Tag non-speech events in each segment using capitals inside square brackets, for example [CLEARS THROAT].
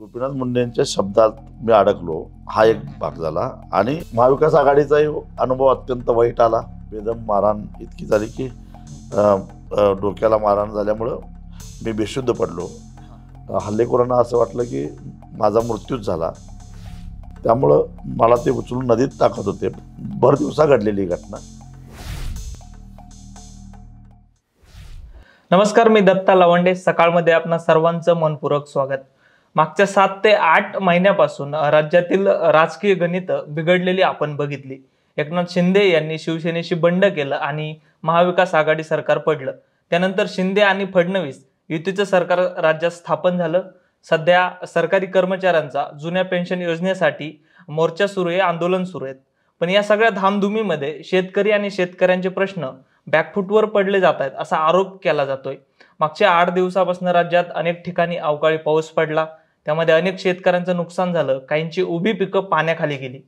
गोपीनाथ मुंडेंच्या शब्दात मी अडकलो हा एक भाग झाला आणि महाविकास आघाडीचाही अनुभव अत्यंत वाईट आला बेदम मारहाण इतकी झाली की डोक्याला मारहाण झाल्यामुळं मी बेशुद्ध पडलो हल्लेखोरांना असं वाटलं की माझा मृत्यूच झाला त्यामुळं मला ते उचलून नदीत टाकत होते भर दिवसा घडलेली घटना नमस्कार मी दत्ता लवंडे सकाळमध्ये आपणा सर्वांचं मनपूरक स्वागत मागच्या सात ते आठ महिन्यापासून राज्यातील राजकीय गणित बिघडलेली आपण बघितली एकनाथ शिंदे यांनी शिवसेनेशी बंड केलं आणि महाविकास आघाडी सरकार पडलं त्यानंतर शिंदे आणि फडणवीस युतीचं सरकार राज्यात स्थापन झालं सध्या सरकारी कर्मचाऱ्यांचा जुन्या पेन्शन योजनेसाठी मोर्चा सुरू आहे आंदोलन सुरू आहेत पण या सगळ्या धामधुमीमध्ये शेतकरी आणि शेतकऱ्यांचे प्रश्न बॅकफूटवर पडले जात आहेत असा आरोप केला जातोय मागच्या आठ दिवसापासून राज्यात अनेक ठिकाणी अवकाळी पाऊस पडला त्यामध्ये अनेक शेतकऱ्यांचं नुकसान झालं काहींची उभी पिकं पाण्याखाली गेली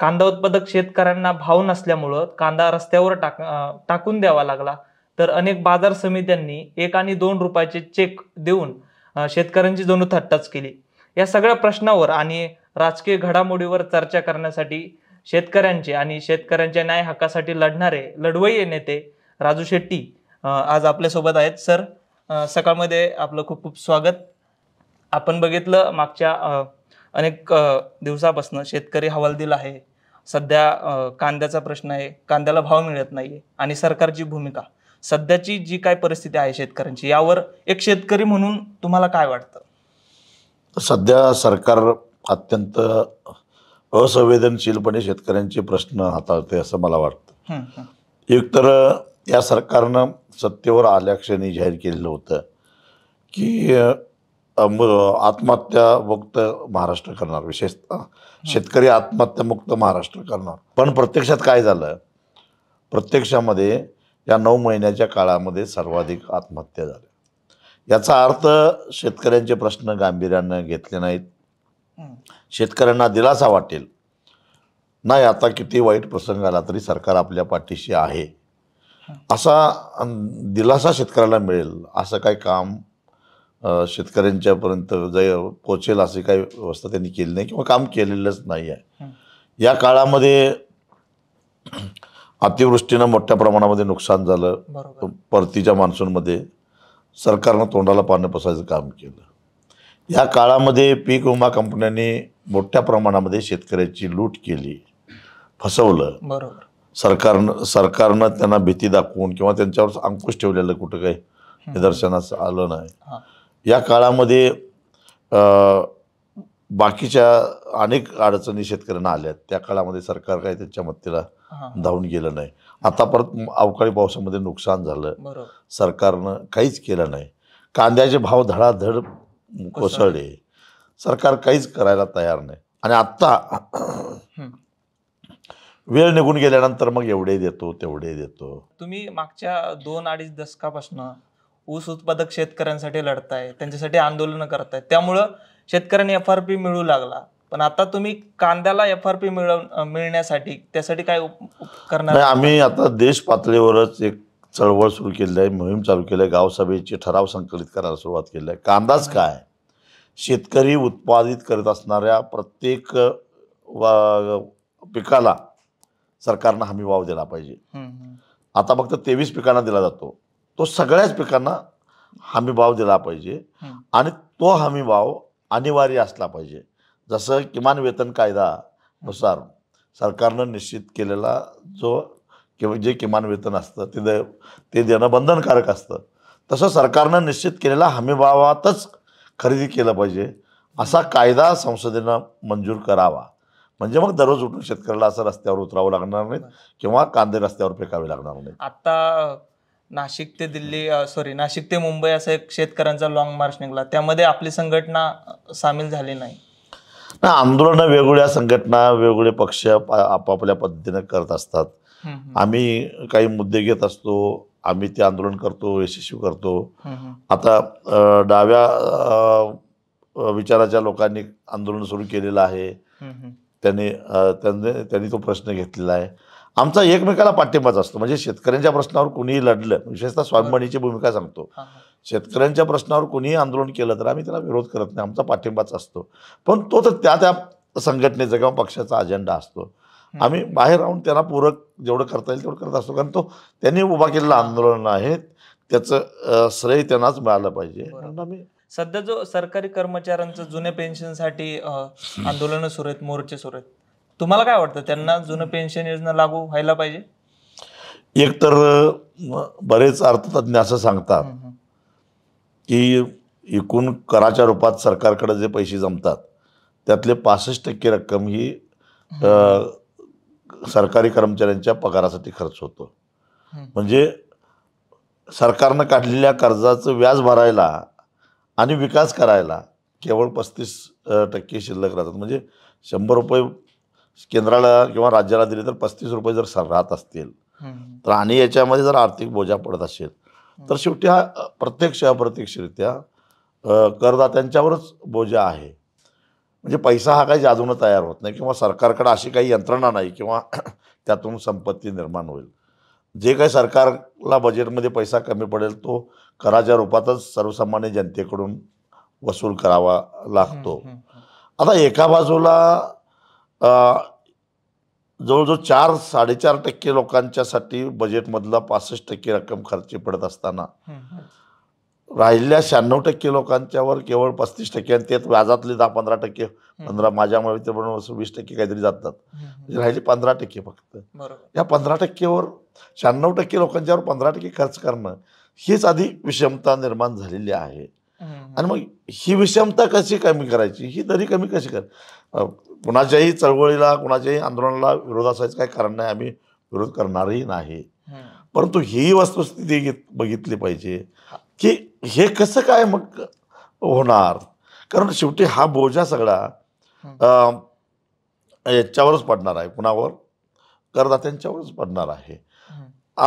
कांदा उत्पादक शेतकऱ्यांना भाव नसल्यामुळं कांदा रस्त्यावर टाक टाकून द्यावा लागला तर अनेक बाजार समित्यांनी एक आणि दोन रुपयाचे चेक देऊन शेतकऱ्यांची जणू थट्टाच केली या सगळ्या प्रश्नावर आणि राजकीय घडामोडीवर चर्चा करण्यासाठी शेतकऱ्यांचे आणि शेतकऱ्यांच्या न्याय हक्कासाठी लढणारे लढवय्ये नेते राजू शेट्टी आज आपल्यासोबत आहेत सर सकाळमध्ये आपलं खूप खूप स्वागत आपण बघितलं मागच्या अनेक दिवसापासून शेतकरी हवालदिल आहे सध्या कांद्याचा प्रश्न आहे कांद्याला भाव मिळत नाही आणि सरकारची भूमिका सध्याची जी काय परिस्थिती आहे शेतकऱ्यांची यावर एक शेतकरी म्हणून तुम्हाला काय वाटतं सध्या सरकार अत्यंत असंवेदनशीलपणे शेतकऱ्यांचे प्रश्न हाताळते असं मला वाटतं एकतर या सरकारनं सत्तेवर आल्याक्षणी जाहीर केलेलं होतं की मुक्त महाराष्ट्र करणार विशेषतः शेतकरी आत्महत्यामुक्त महाराष्ट्र करणार पण प्रत्यक्षात काय झालं प्रत्यक्षामध्ये या नऊ महिन्याच्या काळामध्ये सर्वाधिक आत्महत्या झाल्या याचा अर्थ शेतकऱ्यांचे प्रश्न गांभीर्यानं घेतले नाहीत शेतकऱ्यांना दिलासा वाटेल नाही आता किती वाईट प्रसंग आला तरी सरकार आपल्या पाठीशी आहे असा दिलासा शेतकऱ्याला मिळेल असं काही काम शेतकऱ्यांच्या शेतकऱ्यांच्यापर्यंत पोचेल अशी काही व्यवस्था त्यांनी केली नाही किंवा काम केलेलंच नाही आहे या काळामध्ये अतिवृष्टीनं मोठ्या प्रमाणामध्ये नुकसान झालं परतीच्या मान्सूनमध्ये सरकारनं तोंडाला पाणी पसायचं काम केलं या काळामध्ये पीक विमा कंपन्यांनी मोठ्या प्रमाणामध्ये शेतकऱ्याची लूट केली फसवलं सरकारनं सरकारनं त्यांना भीती दाखवून किंवा त्यांच्यावर अंकुश ठेवलेलं कुठं काही निदर्शनास आलं नाही या काळामध्ये बाकीच्या अनेक अडचणी शेतकऱ्यांना आल्या त्या काळामध्ये सरकार काही त्यांच्या मत्तीला धावून गेलं नाही आता परत अवकाळी पावसामध्ये नुकसान झालं सरकारनं काहीच केलं नाही कांद्याचे भाव धडाधड कोसळले सरकार काहीच करायला तयार नाही आणि आत्ता वेळ निघून गेल्यानंतर मग एवढे देतो तेवढे देतो तुम्ही मागच्या दोन अडीच दशकापासून ऊस उत्पादक शेतकऱ्यांसाठी लढताय त्यांच्यासाठी आंदोलन करतायत त्यामुळं शेतकऱ्यांनी एफ आर पी मिळू लागला पण आता तुम्ही कांद्याला एफ आर पी मिळव मिळण्यासाठी त्यासाठी काय करणार आम्ही आता देश पातळीवरच एक चळवळ सुरू केली आहे मोहीम चालू केली आहे गावसभेचे ठराव संकलित करायला सुरुवात केली आहे कांदाच काय शेतकरी उत्पादित करत असणाऱ्या प्रत्येक पिकाला सरकारनं हमी वाव दिला पाहिजे आता फक्त तेवीस पिकांना दिला जातो तो सगळ्याच पिकांना हमीभाव दिला पाहिजे आणि तो हमी भाव अनिवार्य असला पाहिजे जसं किमान वेतन कायदा नुसार सरकारनं निश्चित केलेला जो किंवा जे किमान वेतन असतं ते दे ते देणं बंधनकारक असतं तसं सरकारनं निश्चित केलेला हमीभावातच खरेदी केलं पाहिजे असा कायदा संसदेनं मंजूर करावा म्हणजे मग दररोज उठून शेतकऱ्याला असं रस्त्यावर उतरावं लागणार नाही किंवा कांदे रस्त्यावर फेकावे लागणार नाही आता नाशिक ते दिल्ली सॉरी नाशिक ते मुंबई असा एक शेतकऱ्यांचा लाँग मार्च निघाला त्यामध्ये आपली संघटना सामील झाली नाही आंदोलन आंदोलनं वेगवेगळ्या संघटना वेगवेगळे पक्ष आपापल्या पद्धतीने करत असतात आम्ही काही मुद्दे घेत असतो आम्ही ते आंदोलन करतो यशस्वी करतो आता डाव्या विचाराच्या लोकांनी आंदोलन सुरू केलेलं आहे त्यांनी त्यांनी तो प्रश्न घेतलेला आहे आमचा एकमेकाला पाठिंबाच असतो म्हणजे शेतकऱ्यांच्या प्रश्नावर कुणीही लढलं विशेषतः स्वाभिमानीची भूमिका सांगतो शेतकऱ्यांच्या प्रश्नावर कुणीही आंदोलन केलं तर आम्ही त्याला विरोध करत नाही आमचा पाठिंबाच असतो पण तो तर त्या त्या संघटनेचा किंवा पक्षाचा अजेंडा असतो आम्ही बाहेर राहून त्यांना पूरक जेवढं करता येईल तेवढं करत असतो कारण तो त्यांनी उभा केलेलं आंदोलन आहे त्याचं श्रेय त्यांनाच मिळालं पाहिजे सध्या जो सरकारी कर्मचाऱ्यांचं जुन्या पेन्शनसाठी आंदोलन सुरू आहेत मोर्चे सुरू आहेत तुम्हाला काय वाटतं त्यांना जुनं पेन्शन योजना लागू व्हायला पाहिजे एक तर बरेच अर्थतज्ञ असं सांगतात की एकूण कराच्या रूपात सरकारकडे जे पैसे जमतात त्यातले पासष्ट टक्के रक्कम ही सरकारी कर्मचाऱ्यांच्या पगारासाठी खर्च होतो म्हणजे सरकारनं काढलेल्या कर्जाचं व्याज भरायला आणि विकास करायला केवळ पस्तीस टक्के शिल्लक राहतात म्हणजे शंभर रुपये केंद्राला किंवा राज्याला दिले तर पस्तीस रुपये जर राहत असतील तर आणि याच्यामध्ये जर आर्थिक बोजा पडत असेल तर शेवटी हा प्रत्यक्ष अप्रत्यक्षरित्या करदात्यांच्यावरच बोजा आहे म्हणजे पैसा हा काही जादूनं तयार होत नाही किंवा सरकारकडे अशी काही यंत्रणा नाही किंवा [CLEARS THROAT] त्यातून संपत्ती निर्माण होईल जे काही सरकारला बजेटमध्ये पैसा कमी पडेल तो कराच्या रूपातच सर्वसामान्य जनतेकडून वसूल करावा लागतो आता एका बाजूला जवळजवळ चार साडेचार टक्के लोकांच्यासाठी बजेटमधला पासष्ट टक्के रक्कम खर्च पडत असताना राहिल्या शहाण्णव टक्के लोकांच्यावर केवळ पस्तीस टक्के आणि त्यात व्याजातले दहा पंधरा टक्के पंधरा माझ्या मित्र वीस टक्के काहीतरी जातात म्हणजे राहिले पंधरा टक्के फक्त या पंधरा टक्केवर शहाण्णव टक्के लोकांच्यावर पंधरा टक्के खर्च करणं हीच आधी विषमता निर्माण झालेली आहे आणि मग ही विषमता कशी कमी करायची ही दरी कमी कशी कर कुणाच्याही चळवळीला कुणाच्याही आंदोलनाला विरोध असायचं काही कारण नाही आम्ही विरोध करणारही नाही परंतु ही वस्तुस्थिती बघितली पाहिजे की हे कसं काय मग होणार कारण शेवटी हा बोजा सगळा याच्यावरच पडणार आहे कुणावर करदात्यांच्यावरच पडणार आहे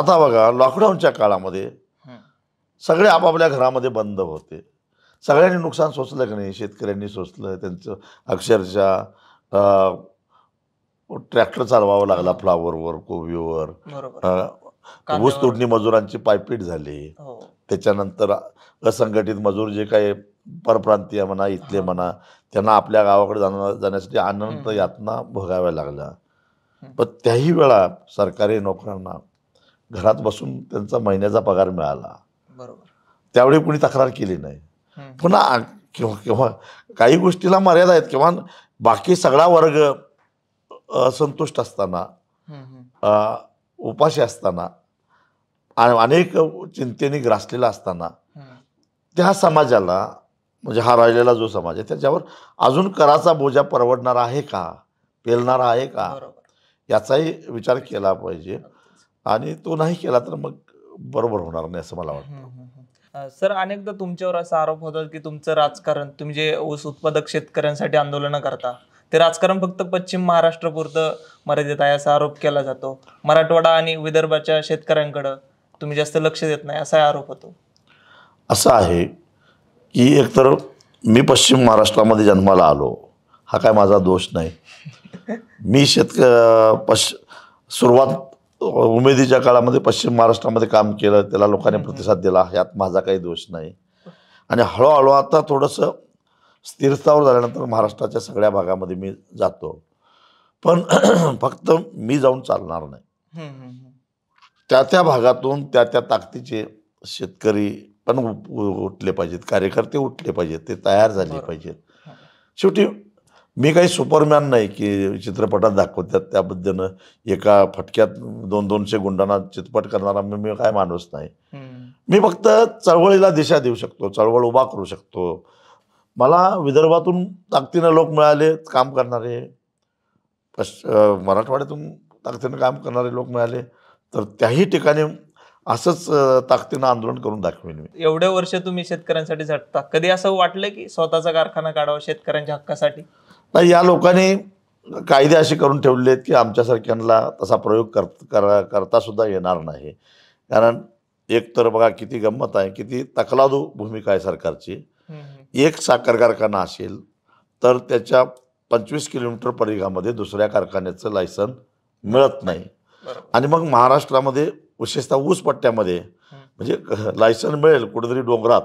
आता बघा लॉकडाऊनच्या काळामध्ये सगळे आपापल्या घरामध्ये बंद होते सगळ्यांनी नुकसान सोचलं की नाही शेतकऱ्यांनी सोचलं त्यांचं अक्षरशः ट्रॅक्टर चालवावा लागला फ्लावरवर कोबीवर ऊस तोडणी मजुरांची पायपीट झाली हो. त्याच्यानंतर असंघटित मजूर जे काही परप्रांतीय म्हणा इथले म्हणा त्यांना आपल्या गावाकडे जाण्यासाठी आनंद यातना भोगाव्या लागल्या पण त्याही वेळा सरकारी नोकऱ्यांना घरात बसून त्यांचा महिन्याचा पगार मिळाला त्यावेळी कुणी तक्रार केली नाही पुन्हा किंवा काही गोष्टीला मर्यादा आहेत किंवा बाकी सगळा वर्ग असंतुष्ट असताना उपाशी असताना अनेक चिंतेने ग्रासलेला असताना त्या समाजाला म्हणजे हा राहिलेला जो समाज आहे त्याच्यावर अजून कराचा बोजा परवडणारा आहे का पेलणारा आहे का याचाही विचार केला पाहिजे आणि तो नाही केला तर मग बरोबर होणार नाही असं मला वाटतं सर अनेकदा तुमच्यावर असा आरोप होता की तुमचं राजकारण तुम्ही जे ऊस उत्पादक शेतकऱ्यांसाठी आंदोलनं करता ते राजकारण फक्त पश्चिम महाराष्ट्रापुरतं मर्यादित आहे असा आरोप केला जातो मराठवाडा आणि विदर्भाच्या शेतकऱ्यांकडं तुम्ही जास्त लक्ष देत नाही असा आरोप होतो असं आहे की एकतर मी पश्चिम महाराष्ट्रामध्ये जन्माला आलो हा काय माझा दोष नाही मी शेतक पश सुरुवात उमेदीच्या काळामध्ये पश्चिम महाराष्ट्रामध्ये काम केलं त्याला लोकांनी प्रतिसाद दिला यात माझा काही दोष नाही आणि हळूहळू आता थोडंसं स्थिरतावर झाल्यानंतर महाराष्ट्राच्या सगळ्या भागामध्ये मी जातो पण [CLEARS THROAT] फक्त मी जाऊन चालणार नाही त्या त्या भागातून त्या त्या ताकदीचे शेतकरी पण उठले पाहिजेत कार्यकर्ते उठले पाहिजेत ते तयार झाले पाहिजेत शेवटी मी काही सुपरमॅन नाही की चित्रपटात दाखवतात त्याबद्दल एका फटक्यात दोन दोनशे गुंडांना चित्रपट करणारा मी काय माणूस नाही मी फक्त चळवळीला दिशा देऊ शकतो चळवळ उभा करू शकतो मला विदर्भातून ताकदीनं लोक मिळाले काम करणारे पश्च मराठवाड्यातून ताकदीनं काम करणारे लोक मिळाले तर त्याही ठिकाणी असंच ताकदीनं आंदोलन करून दाखवेन मी एवढे वर्ष तुम्ही शेतकऱ्यांसाठी झटता कधी असं वाटलं की स्वतःचा कारखाना काढावा शेतकऱ्यांच्या हक्कासाठी नाही या लोकांनी कायदे असे करून ठेवले आहेत की आमच्यासारख्यांना तसा प्रयोग कर सुद्धा येणार नाही कारण एक तर बघा किती गंमत आहे किती तकलादू भूमिका आहे सरकारची एक साखर कारखाना असेल तर त्याच्या पंचवीस किलोमीटर परिघामध्ये दुसऱ्या कारखान्याचं लायसन मिळत नाही आणि मग महाराष्ट्रामध्ये विशेषतः ऊस पट्ट्यामध्ये म्हणजे [LAUGHS] लायसन मिळेल कुठेतरी डोंगरात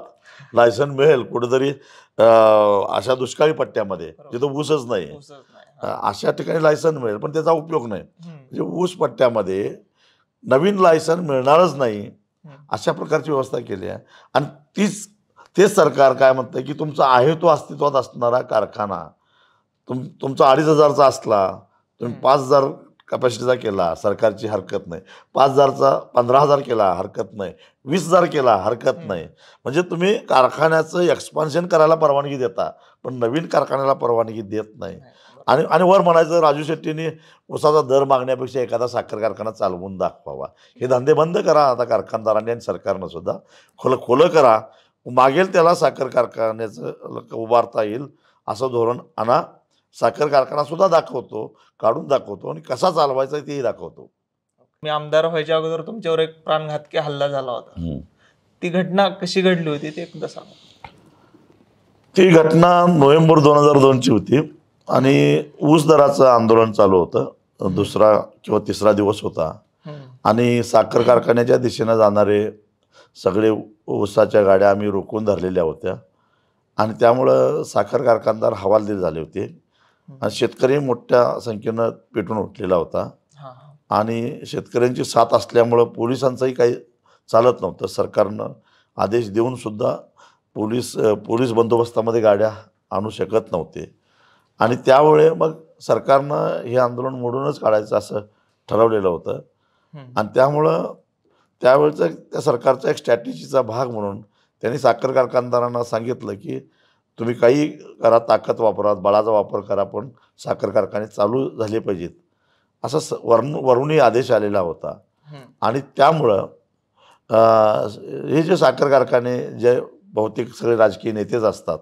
लायसन मिळेल कुठेतरी अशा दुष्काळी पट्ट्यामध्ये जिथं ऊसच नाही अशा ठिकाणी लायसन मिळेल पण त्याचा उपयोग नाही म्हणजे ऊस पट्ट्यामध्ये नवीन लायसन मिळणारच नाही अशा प्रकारची व्यवस्था केली आहे आणि तीच तेच सरकार काय म्हणतं की तुमचा आहे तो अस्तित्वात असणारा कारखाना तुम तुमचा अडीच हजारचा असला तुम्ही पाच हजार कॅपॅसिटीचा केला सरकारची हरकत नाही पाच हजारचा पंधरा हजार केला हरकत नाही वीस हजार केला हरकत नाही म्हणजे तुम्ही कारखान्याचं एक्सपान्शन करायला परवानगी देता पण नवीन कारखान्याला परवानगी देत नाही आणि आणि वर म्हणायचं राजू शेट्टींनी उसाचा दर मागण्यापेक्षा एखादा साखर कारखाना चालवून दाखवावा हे धंदे बंद करा आता कारखानदारांनी आणि सरकारनं सुद्धा खुलं खुलं करा मागेल त्याला साखर कारखान्याचं उभारता येईल असं धोरण आणा साखर कारखाना सुद्धा दाखवतो काढून दाखवतो आणि कसा चालवायचा तेही दाखवतो मी आमदार व्हायच्या अगोदर तुमच्यावर एक प्राणघातकी हल्ला झाला होता ती घटना कशी घडली होती ते एकदा सांगा ती घटना नोव्हेंबर दोन हजार दोनची होती आणि ऊस दराचं आंदोलन चालू होतं दुसरा किंवा तिसरा दिवस होता आणि साखर कारखान्याच्या दिशेनं जाणारे सगळे ऊसाच्या गाड्या आम्ही रोखून धरलेल्या होत्या आणि त्यामुळं साखर कारखानदार हवालदिल झाले होते शेतकरी मोठ्या संख्येनं पेटून उठलेला होता आणि शेतकऱ्यांची साथ असल्यामुळं पोलिसांचाही काही चालत नव्हतं सरकारनं आदेश देऊन सुद्धा पोलीस पोलीस बंदोबस्तामध्ये गाड्या आणू शकत नव्हते आणि त्यामुळे मग सरकारनं हे आंदोलन मोडूनच काढायचं असं ठरवलेलं होतं आणि त्यामुळं त्यावेळचं त्या सरकारचा एक स्ट्रॅटेजीचा भाग म्हणून त्यांनी साखर कारखानदारांना सांगितलं की तुम्ही काही करा ताकद वापरा बळाचा वापर करा पण साखर कारखाने चालू झाले पाहिजेत असा स वरून वरूनही आदेश आलेला होता आणि त्यामुळं हे जे साखर कारखाने जे बहुतेक सगळे राजकीय नेतेच असतात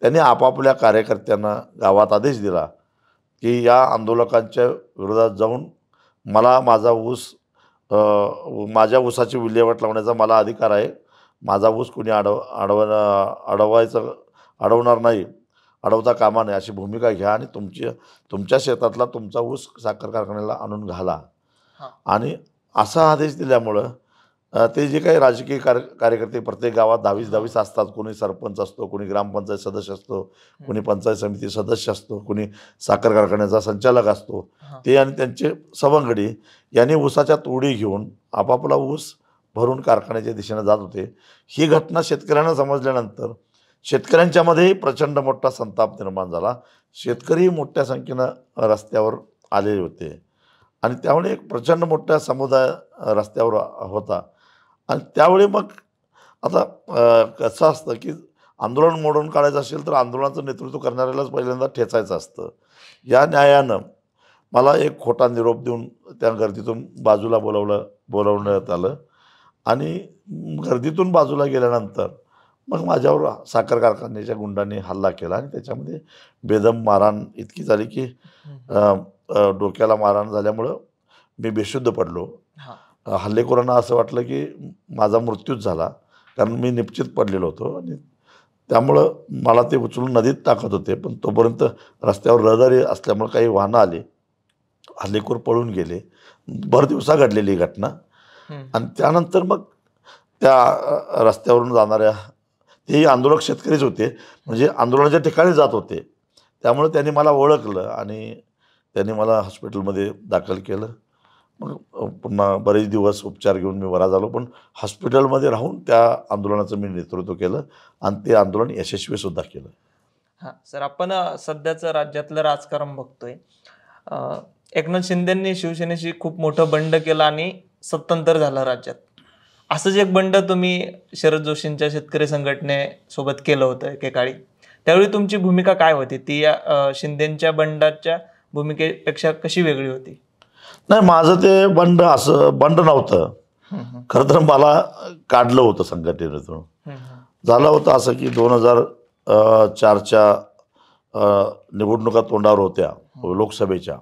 त्यांनी आपापल्या कार्यकर्त्यांना गावात आदेश दिला की या आंदोलकांच्या विरोधात जाऊन मला माझा ऊस माझ्या ऊसाची विल्हेवाट लावण्याचा मला अधिकार आहे माझा ऊस कुणी अडव अडव अडवायचं अडवणार नाही अडवता कामा नाही अशी भूमिका घ्या आणि तुमची तुमच्या शेतातला तुमचा ऊस साखर कारखान्याला आणून घाला आणि असा आदेश दिल्यामुळं ते जे काही राजकीय कार्य कार्यकर्ते प्रत्येक गावात दहावीस दहावीस असतात कोणी सरपंच असतो कोणी ग्रामपंचायत सदस्य असतो कोणी पंचायत समिती सदस्य असतो कोणी साखर कारखान्याचा संचालक असतो ते आणि त्यांचे सवंगडी यांनी ऊसाच्या तोडी घेऊन आपापला ऊस भरून कारखान्याच्या दिशेनं जात होते ही घटना शेतकऱ्यांना समजल्यानंतर शेतकऱ्यांच्यामध्येही प्रचंड मोठा संताप निर्माण झाला शेतकरी मोठ्या संख्येनं रस्त्यावर आलेले होते आणि त्यामुळे एक प्रचंड मोठा समुदाय रस्त्यावर होता आणि त्यावेळी मग आता कसं असतं की आंदोलन मोडून काढायचं असेल तर आंदोलनाचं नेतृत्व करणाऱ्यालाच पहिल्यांदा ठेचायचं असतं या न्यायानं मला एक खोटा निरोप देऊन त्या गर्दीतून बाजूला बोलवलं बोलवण्यात आलं आणि गर्दीतून बाजूला गेल्यानंतर मग माझ्यावर साखर कारखान्याच्या गुंडाने हल्ला केला आणि त्याच्यामध्ये बेदम मारहाण इतकी झाली की डोक्याला मारहाण झाल्यामुळं मी बेशुद्ध पडलो हल्लेखोरांना असं वाटलं की माझा मृत्यूच झाला कारण मी निपचित पडलेलो होतो आणि त्यामुळं मला ते उचलून नदीत टाकत होते पण तोपर्यंत रस्त्यावर रहदारी असल्यामुळे काही वाहनं आली हल्लेखोर पळून गेले भर दिवसा घडलेली घटना आणि त्यानंतर मग त्या रस्त्यावरून जाणाऱ्या ते आंदोलक शेतकरीच होते म्हणजे आंदोलनाच्या ठिकाणी जात होते त्यामुळे त्यांनी मला ओळखलं आणि त्यांनी मला हॉस्पिटलमध्ये दाखल केलं मग पुन्हा बरेच दिवस उपचार घेऊन मी वरा झालो पण हॉस्पिटलमध्ये राहून त्या आंदोलनाचं मी नेतृत्व केलं आणि ते आंदोलन यशस्वीसुद्धा केलं हां सर आपण सध्याचं राज्यातलं राजकारण बघतोय एकनाथ शिंदेंनी शिवसेनेशी खूप मोठं बंड केलं आणि सत्तांतर झालं राज्यात असंच एक बंड तुम्ही शरद जोशींच्या शेतकरी संघटनेसोबत केलं होतं एकेकाळी त्यावेळी तुमची भूमिका काय होती ती या शिंदेच्या बंडाच्या भूमिकेपेक्षा कशी वेगळी होती नाही माझं ते बंड असं बंड नव्हतं खर तर मला काढलं होतं संघटनेतून झालं होतं असं की दोन हजार चारच्या निवडणुका तोंडावर होत्या लोकसभेच्या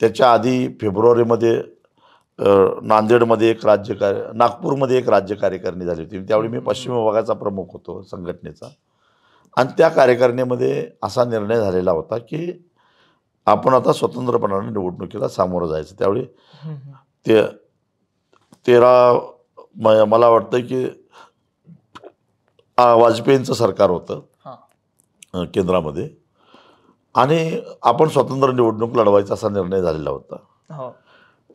त्याच्या आधी फेब्रुवारीमध्ये नांदेडमध्ये एक राज्य कार्य नागपूरमध्ये एक राज्य कार्यकारिणी झाली होती त्यावेळी मी पश्चिम विभागाचा प्रमुख होतो संघटनेचा आणि त्या कार्यकारिणीमध्ये असा निर्णय झालेला होता की आपण आता स्वतंत्रपणाने निवडणुकीला सामोरं जायचं त्यावेळी ते तेरा म मला वाटतं की वाजपेयींचं सरकार होतं केंद्रामध्ये आणि आपण स्वतंत्र निवडणूक लढवायचा असा निर्णय झालेला होता हो.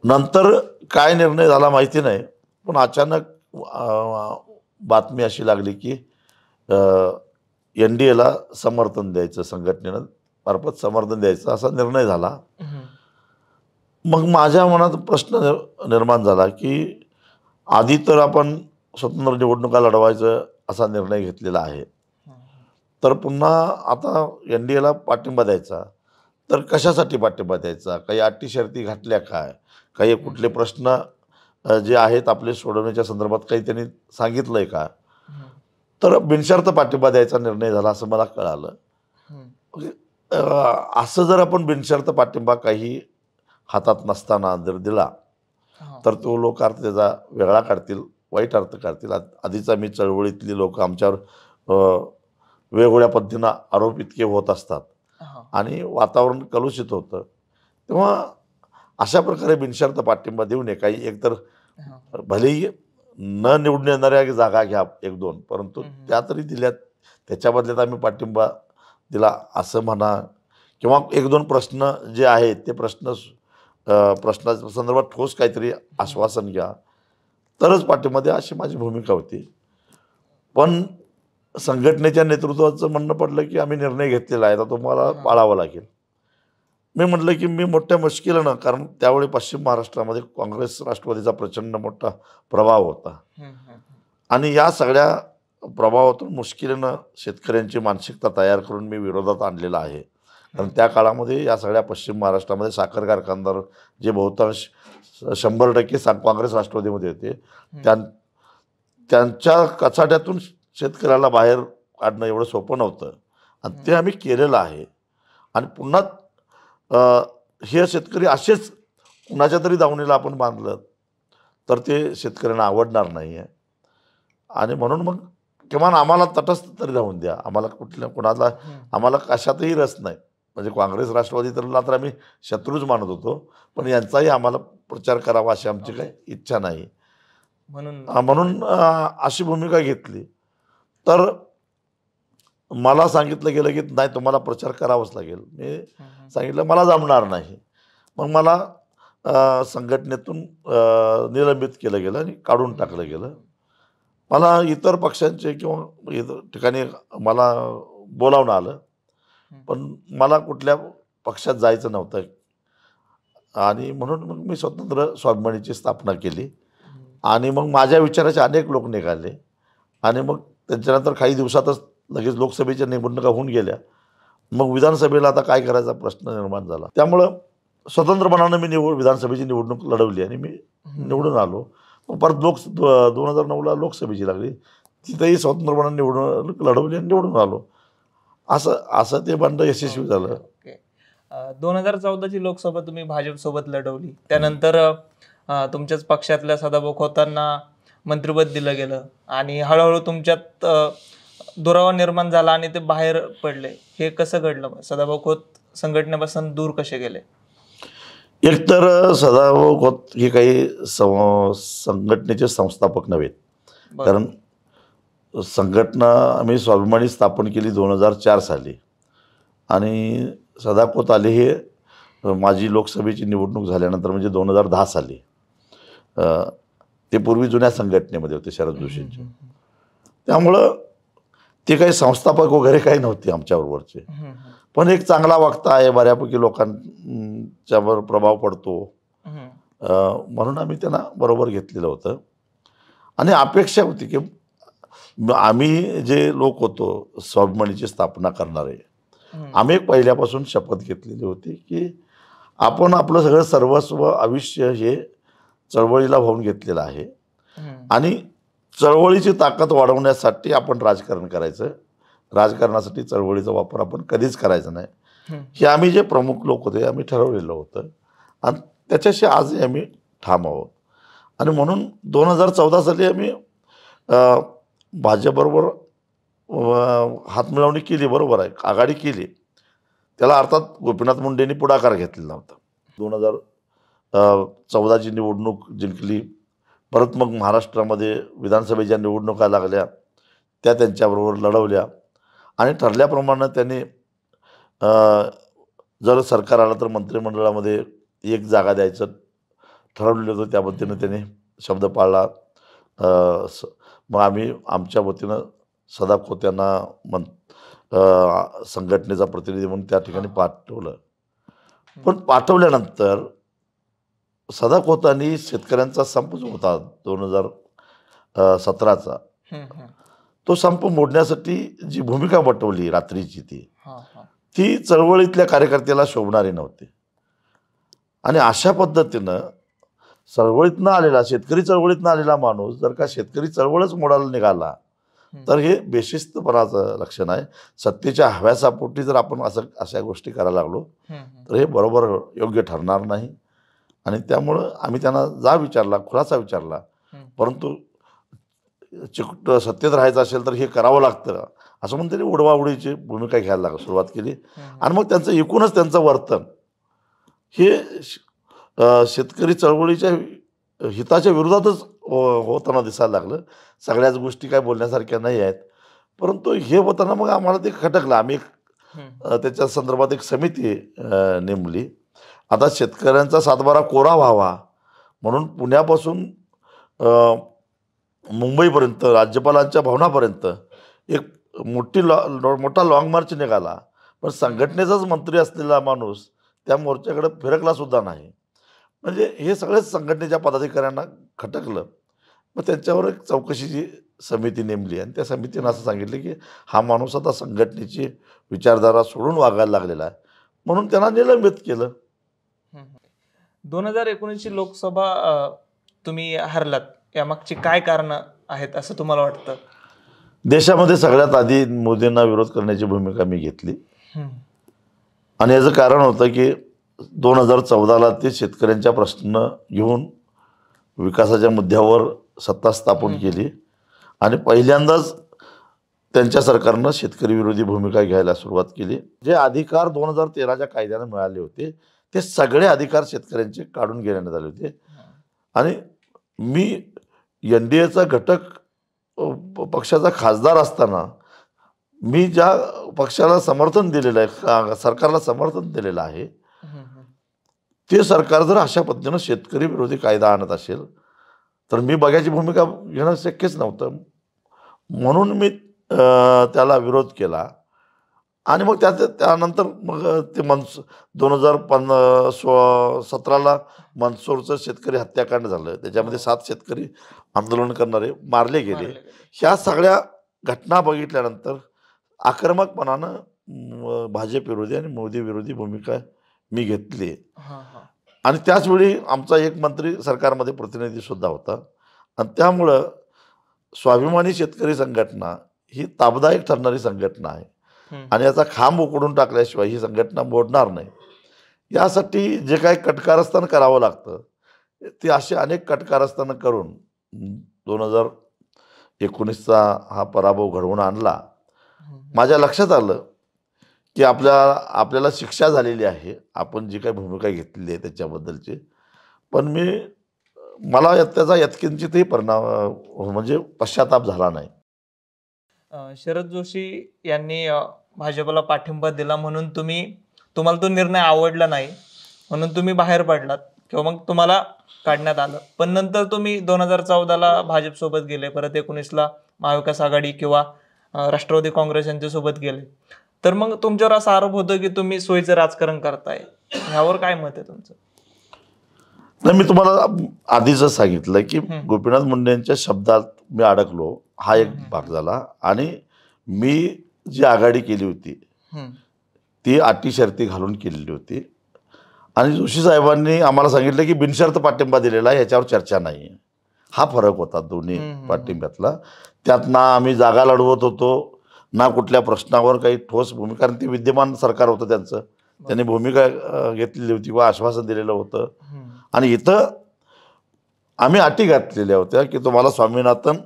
नंतर काय निर्णय झाला माहिती नाही पण अचानक बातमी अशी लागली की एन डी एला समर्थन द्यायचं संघटनेनं मार्फत समर्थन द्यायचं असा निर्णय झाला मग माझ्या मनात प्रश्न निर्माण झाला की आधी तर आपण स्वतंत्र निवडणुका लढवायचं असा निर्णय घेतलेला आहे तर पुन्हा आता एन डी एला पाठिंबा द्यायचा तर कशासाठी पाठिंबा द्यायचा काही अटी शर्ती घातल्या काय काही कुठले प्रश्न जे आहेत आपले सोडवण्याच्या संदर्भात काही त्यांनी सांगितलं आहे का तर बिनशर्त पाठिंबा द्यायचा निर्णय झाला असं मला कळालं म्हणजे, असं जर आपण बिनशर्त पाठिंबा काही हातात नसताना जर दिला तर तो लोक अर्थ त्याचा वेगळा काढतील वाईट अर्थ काढतील आधीच आम्ही चळवळीतली लोक आमच्यावर वेगवेगळ्या पद्धतीनं आरोप इतके होत असतात आणि वातावरण कलुषित होतं तेव्हा अशा प्रकारे बिनशर्त पाठिंबा देऊ नये काही एकतर हो. भलेही न निवडून येणाऱ्या जागा घ्या एक दोन परंतु त्या तरी दिल्यात त्याच्या बदल्यात आम्ही पाठिंबा दिला असं म्हणा किंवा एक दोन प्रश्न जे आहेत ते प्रश्न प्रश्नाच्या संदर्भात ठोस काहीतरी आश्वासन घ्या तरच पाठिंबा द्या अशी माझी भूमिका होती पण संघटनेच्या नेतृत्वाचं म्हणणं पडलं की आम्ही निर्णय घेतलेला आहे तर तुम्हाला पाळावं लागेल मी म्हटलं की मी मोठ्या मुश्किलानं कारण त्यावेळी पश्चिम महाराष्ट्रामध्ये काँग्रेस राष्ट्रवादीचा प्रचंड मोठा प्रभाव होता आणि या सगळ्या प्रभावातून मुश्किलानं शेतकऱ्यांची मानसिकता तयार करून मी विरोधात आणलेला आहे कारण त्या काळामध्ये या सगळ्या पश्चिम महाराष्ट्रामध्ये साखर कारखानदार जे बहुतांश शंभर टक्के काँग्रेस राष्ट्रवादीमध्ये होते त्यां त्यांच्या कचाट्यातून शेतकऱ्याला बाहेर काढणं एवढं सोपं नव्हतं आणि ते आम्ही केलेलं आहे आणि पुन्हा हे शेतकरी असेच कुणाच्या तरी दावणीला आपण बांधलं तर ते शेतकऱ्यांना आवडणार नाही आहे आणि म्हणून मग किमान आम्हाला तटस्थ तरी धावून द्या आम्हाला कुठल्या कुणाला आम्हाला कशातही रस नाही म्हणजे काँग्रेस राष्ट्रवादी तरला तर आम्ही शत्रूच मानत होतो पण यांचाही आम्हाला प्रचार करावा अशी आमची काही इच्छा नाही म्हणून म्हणून अशी भूमिका घेतली तर मला सांगितलं गेलं की नाही तुम्हाला प्रचार करावाच लागेल मी सांगितलं मला जमणार नाही मग मला संघटनेतून निलंबित केलं गेलं आणि काढून टाकलं गेलं मला इतर पक्षांचे किंवा इतर ठिकाणी मला बोलावणं आलं पण मला कुठल्या पक्षात जायचं नव्हतं आणि म्हणून मग मी स्वतंत्र स्वाभिमानीची स्थापना केली आणि मग माझ्या विचाराचे अनेक लोक निघाले आणि मग त्यांच्यानंतर काही दिवसातच लगेच लोकसभेच्या निवडणुका होऊन गेल्या मग विधानसभेला आता काय करायचा प्रश्न निर्माण झाला त्यामुळं स्वतंत्रपणानं मी निवड विधानसभेची निवडणूक लढवली आणि मी निवडून आलो मग परत लोक दोन हजार नऊला लोकसभेची लागली तिथेही स्वतंत्रपणानं निवडणूक लढवली आणि निवडून आलो असं असं ते बंड यशस्वी झालं दोन हजार चौदाची लोकसभा तुम्ही भाजपसोबत लढवली त्यानंतर तुमच्याच पक्षातल्या सदाभाऊ खोतांना मंत्रिपद दिलं गेलं आणि हळूहळू तुमच्यात दुरावा निर्माण झाला आणि ते बाहेर पडले हे कसं घडलं सदाभाऊ खोत संघटनेपासून दूर कसे गेले एकतर सदाभाऊ खोत हे काही संघटनेचे संस्थापक नव्हेत कारण संघटना आम्ही स्वाभिमानी स्थापन केली दोन हजार चार साली आणि सदाखोत आले हे माझी लोकसभेची निवडणूक झाल्यानंतर म्हणजे दोन हजार दहा साली ते पूर्वी जुन्या संघटनेमध्ये होते शरद जोशींचे त्यामुळं ते काही संस्थापक वगैरे काही नव्हते आमच्याबरोबरचे पण एक चांगला वक्ता आहे बऱ्यापैकी लोकांच्यावर प्रभाव पडतो म्हणून आम्ही त्यांना बरोबर घेतलेलं होतं आणि अपेक्षा होती की आम्ही जे लोक होतो स्वाभिमानीची स्थापना करणारे आम्ही पहिल्यापासून शपथ घेतलेली होती की आपण आपलं सगळं सर्वस्व आयुष्य हे चळवळीला वाहून घेतलेलं आहे आणि चळवळीची ताकद वाढवण्यासाठी आपण राजकारण करायचं राजकारणासाठी चळवळीचा वापर आपण कधीच करायचा नाही हे आम्ही जे प्रमुख लोक होते आम्ही ठरवलेलं होतं आणि त्याच्याशी आजही आम्ही ठाम आहोत आणि म्हणून दोन हजार चौदा साली आम्ही भाजपबरोबर हातमिळवणी केली बरोबर आहे आघाडी केली त्याला अर्थात गोपीनाथ मुंडेंनी पुढाकार घेतलेला होता दोन हजार चौदाची निवडणूक जिंकली परत मग महाराष्ट्रामध्ये विधानसभेच्या निवडणुका लागल्या त्या त्यांच्याबरोबर लढवल्या आणि ठरल्याप्रमाणे त्यांनी जर सरकार आलं तर मंत्रिमंडळामध्ये एक जागा द्यायचं ठरवलेलं होतं त्या पद्धतीनं त्यांनी शब्द पाळला स मग आम्ही आमच्या वतीनं सदा खोत्यांना मन संघटनेचा प्रतिनिधी म्हणून त्या ठिकाणी पाठवलं पण पाठवल्यानंतर सदाक होतानी शेतकऱ्यांचा संप जो होता दोन हजार सतराचा तो संप मोडण्यासाठी जी भूमिका वटवली रात्रीची ती ती चळवळीतल्या कार्यकर्त्याला शोभणारी नव्हती आणि अशा पद्धतीनं चळवळीतनं आलेला शेतकरी चळवळीतनं आलेला माणूस जर का शेतकरी चळवळच मोडायला निघाला तर हे बेशिस्तपणाचं लक्षण आहे सत्तेच्या हव्यासापोटी जर आपण असं अशा गोष्टी करायला लागलो तर हे बरोबर योग्य ठरणार नाही आणि त्यामुळं आम्ही त्यांना जा विचारला खुलासा विचारला परंतु चिकट सत्तेत राहायचं असेल तर हे करावं लागतं असं म्हणून त्यांनी उडवाउडीची भूमिका घ्यायला लाग सुरुवात केली आणि मग त्यांचं एकूणच त्यांचं वर्तन हे शेतकरी चळवळीच्या हिताच्या विरोधातच हो, होताना दिसायला लागलं सगळ्याच गोष्टी काय बोलण्यासारख्या नाही आहेत परंतु हे होताना मग आम्हाला ते खटकलं आम्ही त्याच्या संदर्भात एक समिती नेमली आता शेतकऱ्यांचा सातबारा कोरा व्हावा म्हणून पुण्यापासून मुंबईपर्यंत राज्यपालांच्या भवनापर्यंत एक मोठी लॉ मोठा लाँग मार्च निघाला पण संघटनेचाच मंत्री असलेला माणूस त्या मोर्चाकडे फिरकलासुद्धा नाही म्हणजे हे सगळेच संघटनेच्या पदाधिकाऱ्यांना खटकलं मग त्यांच्यावर एक चौकशीची समिती नेमली आणि त्या समितीनं असं सांगितलं की हा माणूस आता संघटनेची विचारधारा सोडून वागायला लागलेला आहे म्हणून त्यांना निलंबित केलं दोन हजार एकोणीसची लोकसभा तुम्ही हरलात यामागची काय कारणं आहेत असं तुम्हाला वाटतं देशामध्ये सगळ्यात आधी मोदींना विरोध करण्याची भूमिका मी घेतली आणि याचं कारण होतं की दोन हजार चौदाला ते शेतकऱ्यांच्या प्रश्न घेऊन विकासाच्या मुद्द्यावर सत्ता स्थापन केली आणि पहिल्यांदाच त्यांच्या सरकारनं शेतकरी विरोधी भूमिका घ्यायला सुरुवात केली जे अधिकार दोन हजार तेराच्या कायद्यानं मिळाले होते ते सगळे अधिकार शेतकऱ्यांचे काढून घेण्यात आले होते आणि मी एन डी एचा घटक पक्षाचा खासदार असताना मी ज्या पक्षाला समर्थन दिलेलं आहे सरकारला समर्थन दिलेलं आहे ते सरकार जर अशा पद्धतीनं शेतकरी विरोधी कायदा आणत असेल तर मी बघायची भूमिका घेणं शक्यच नव्हतं म्हणून मी त्याला विरोध केला आणि मग त्या त्यानंतर मग ते मनस दोन हजार पन सो सतराला मनसोरचं शेतकरी हत्याकांड झालं त्याच्यामध्ये सात शेतकरी आंदोलन करणारे मारले गेले ह्या सगळ्या घटना बघितल्यानंतर आक्रमकपणानं भाजप विरोधी आणि मोदी विरोधी भूमिका मी घेतली आणि त्याचवेळी आमचा एक मंत्री सरकारमध्ये प्रतिनिधी सुद्धा होता आणि त्यामुळं स्वाभिमानी शेतकरी संघटना ही ताबदायक ठरणारी संघटना आहे आणि याचा खांब उकडून टाकल्याशिवाय ही संघटना मोडणार नाही यासाठी जे काही कटकारस्थान करावं लागतं ते असे अनेक कटकारस्थानं करून दोन हजार एकोणीसचा हा पराभव घडवून आणला माझ्या लक्षात आलं की आपल्या आपल्याला शिक्षा झालेली आहे आपण जी काही भूमिका घेतलेली आहे त्याच्याबद्दलची पण मी मला त्याचा यत्किंचितही परिणाम म्हणजे पश्चाताप झाला नाही शरद जोशी यांनी भाजपला पाठिंबा दिला म्हणून तुम्ही तुम्हाला तो निर्णय आवडला नाही म्हणून तुम्ही बाहेर पडलात किंवा मग तुम्हाला काढण्यात आलं पण नंतर तुम्ही दोन हजार चौदाला भाजपसोबत गेले परत एकोणीसला महाविकास आघाडी किंवा राष्ट्रवादी काँग्रेस यांच्यासोबत गेले तर मग तुमच्यावर असा आरोप होतो की तुम्ही सोयीचं राजकारण करताय यावर काय मत आहे तुमचं नाही मी तुम्हाला आधीच सांगितलं की गोपीनाथ यांच्या शब्दात मी अडकलो हा एक भाग झाला आणि मी जी आघाडी केली होती ती अटी शर्ती घालून केलेली होती आणि जोशी साहेबांनी आम्हाला सांगितलं की बिनशर्त पाठिंबा दिलेला आहे याच्यावर चर्चा नाही हा फरक होता दोन्ही पाठिंब्यातला त्यात ना आम्ही जागा लढवत होतो ना कुठल्या प्रश्नावर काही ठोस भूमिका कारण ती विद्यमान सरकार होतं त्यांचं त्यांनी भूमिका घेतलेली होती किंवा आश्वासन दिलेलं होतं आणि इथं आम्ही अटी घातलेल्या होत्या की तुम्हाला स्वामीनाथन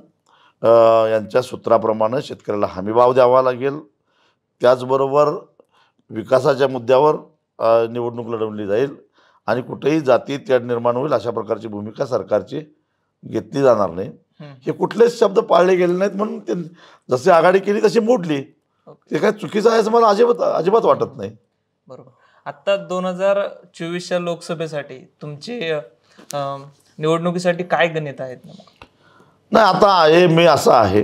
यांच्या सूत्राप्रमाणे शेतकऱ्याला हमीभाव द्यावा लागेल त्याचबरोबर विकासाच्या मुद्द्यावर निवडणूक लढवली जाईल आणि कुठेही जाती त्याड निर्माण होईल अशा प्रकारची भूमिका सरकारची घेतली जाणार नाही हे कुठलेच शब्द पाळले गेले नाहीत म्हणून ते जसे आघाडी केली तशी मोडली ते काय चुकीचं आहे असं मला अजिबात अजिबात वाटत नाही बरोबर आत्ता दोन हजार चोवीसच्या लोकसभेसाठी तुमचे निवडणुकीसाठी काय गणित आहेत नाही आता आहे मी असं आहे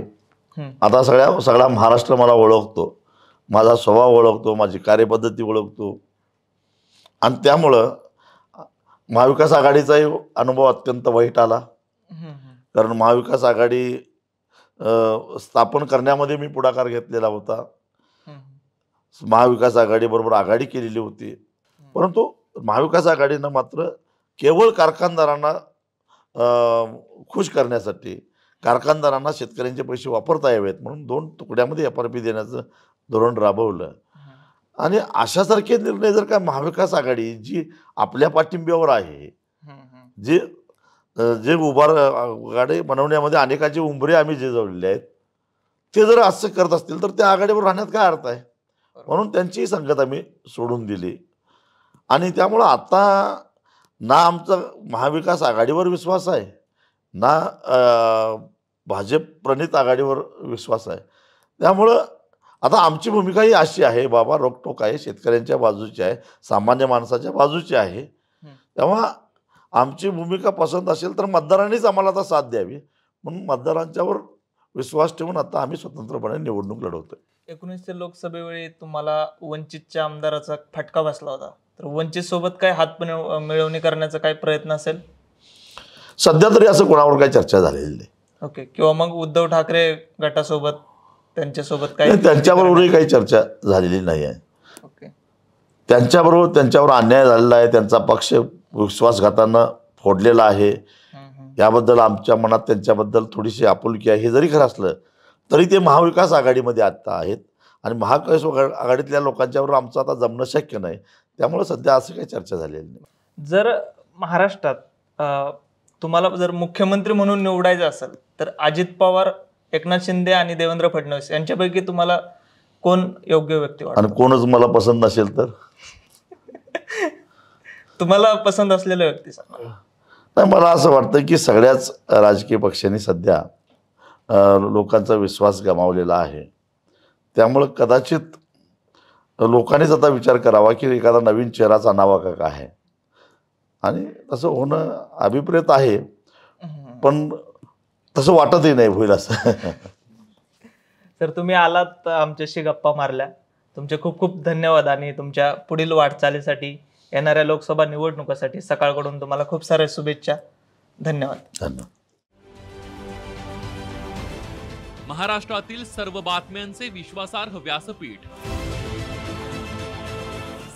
आता सगळ्या सगळा महाराष्ट्र मला ओळखतो माझा स्वभाव ओळखतो माझी कार्यपद्धती ओळखतो आणि त्यामुळं महाविकास आघाडीचाही अनुभव अत्यंत वाईट आला कारण महाविकास आघाडी स्थापन करण्यामध्ये मी पुढाकार घेतलेला होता महाविकास आघाडीबरोबर आघाडी केलेली होती परंतु महाविकास आघाडीनं मात्र केवळ कारखानदारांना खुश करण्यासाठी कारखानदारांना शेतकऱ्यांचे पैसे वापरता यावेत म्हणून दोन तुकड्यामध्ये एफ आर पी देण्याचं धोरण राबवलं आणि अशासारखे निर्णय जर का महाविकास आघाडी जी आपल्या पाठिंब्यावर आहे जे जे उभार आघाडी बनवण्यामध्ये अनेकाचे उंबरे आम्ही जे जवळले आहेत ते जर असं करत असतील तर त्या आघाडीवर राहण्यात काय अर्थ आहे म्हणून त्यांची संगत आम्ही सोडून दिली आणि त्यामुळं आता ना आमचा महाविकास आघाडीवर विश्वास आहे ना भाजप प्रणित आघाडीवर विश्वास आहे त्यामुळं आता आमची भूमिका ही अशी आहे बाबा रोकटोक आहे शेतकऱ्यांच्या बाजूची आहे सामान्य माणसाच्या बाजूची आहे तेव्हा आमची भूमिका पसंत असेल तर मतदारांनीच आम्हाला आता साथ द्यावी म्हणून मतदारांच्यावर विश्वास ठेवून आता आम्ही स्वतंत्रपणे निवडणूक लढवतो एकोणीसशे लोकसभेवेळी तुम्हाला वंचितच्या आमदाराचा फटका बसला होता तर वंचित सोबत काय हात मिळवणी करण्याचा काय प्रयत्न असेल सध्या तरी असं कोणावर काही चर्चा झालेली नाही ओके किंवा मग उद्धव ठाकरे गटासोबत त्यांच्यासोबत काही त्यांच्याबरोबरही काही चर्चा झालेली नाही आहे ओके त्यांच्याबरोबर त्यांच्यावर अन्याय झालेला आहे त्यांचा पक्ष विश्वासघातानं फोडलेला आहे याबद्दल आमच्या मनात त्यांच्याबद्दल थोडीशी आपुलकी आहे हे जरी खरं असलं तरी ते महाविकास आघाडीमध्ये आता आहेत आणि महाविकास आघाडीतल्या आघाडीतल्या लोकांच्याबरोबर आमचं आता जमणं शक्य नाही त्यामुळे सध्या असं काही चर्चा झालेली नाही जर महाराष्ट्रात तुम्हाला जर मुख्यमंत्री म्हणून निवडायचं असेल तर अजित पवार एकनाथ शिंदे आणि देवेंद्र फडणवीस यांच्यापैकी तुम्हाला कोण योग्य व्यक्ती आणि कोणच मला पसंत नसेल तर [LAUGHS] तुम्हाला पसंत असलेल्या व्यक्ती सांगा नाही मला असं वाटतं की सगळ्याच राजकीय पक्षांनी सध्या लोकांचा विश्वास गमावलेला आहे त्यामुळं कदाचित लोकांनीच आता विचार करावा की एखादा नवीन चेहराचा नावा का काय आणि तसं होणं अभिप्रेत आहे पण तसं वाटतही नाही होईल असं तर तुम्ही आलात आमच्याशी गप्पा मारल्या तुमचे खूप खूप धन्यवाद आणि तुमच्या पुढील वाटचालीसाठी येणाऱ्या लोकसभा निवडणुकासाठी सकाळकडून तुम्हाला खूप साऱ्या शुभेच्छा धन्यवाद धन्यवाद महाराष्ट्रातील सर्व बातम्यांचे विश्वासार्ह व्यासपीठ